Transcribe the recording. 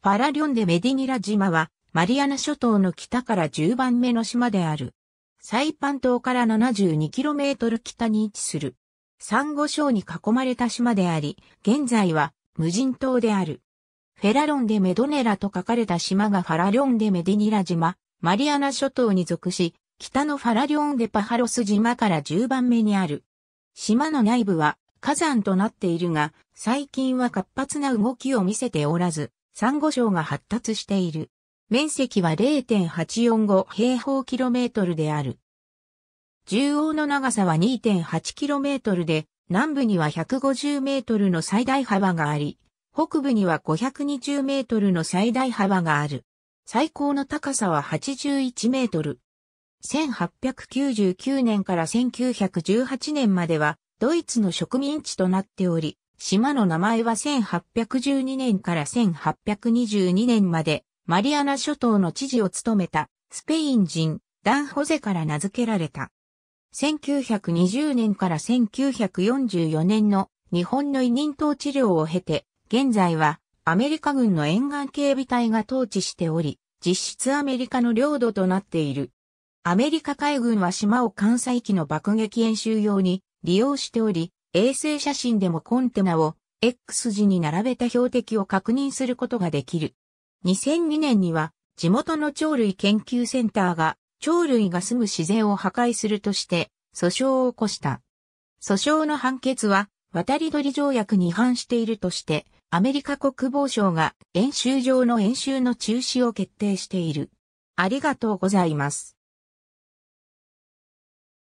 ファラリョンデメディニラ島は、マリアナ諸島の北から10番目の島である。サイパン島から 72km 北に位置する。サンゴ礁に囲まれた島であり、現在は無人島である。フェラロンデメドネラと書かれた島がファラリョンデメディニラ島、マリアナ諸島に属し、北のファラリョンデパハロス島から10番目にある。島の内部は火山となっているが、最近は活発な動きを見せておらず、サンゴ礁が発達している。面積は0.845平方キロメートルである。縦横の長さは2.8キロメートルで、南部には150メートルの最大幅があり、北部には520メートルの最大幅がある。最高の高さは81メートル。1899年から1918年まではドイツの植民地となっており、島の名前は1812年から1822年まで、マリアナ諸島の知事を務めた、スペイン人、ダン・ホゼから名付けられた。1920年から1944年の日本の委任統治領を経て、現在はアメリカ軍の沿岸警備隊が統治しており、実質アメリカの領土となっている。アメリカ海軍は島を艦載機の爆撃演習用に利用しており、衛星写真でもコンテナを X 字に並べた標的を確認することができる。2002年には地元の鳥類研究センターが鳥類が住む自然を破壊するとして訴訟を起こした。訴訟の判決は渡り鳥条約に違反しているとしてアメリカ国防省が演習場の演習の中止を決定している。ありがとうございます。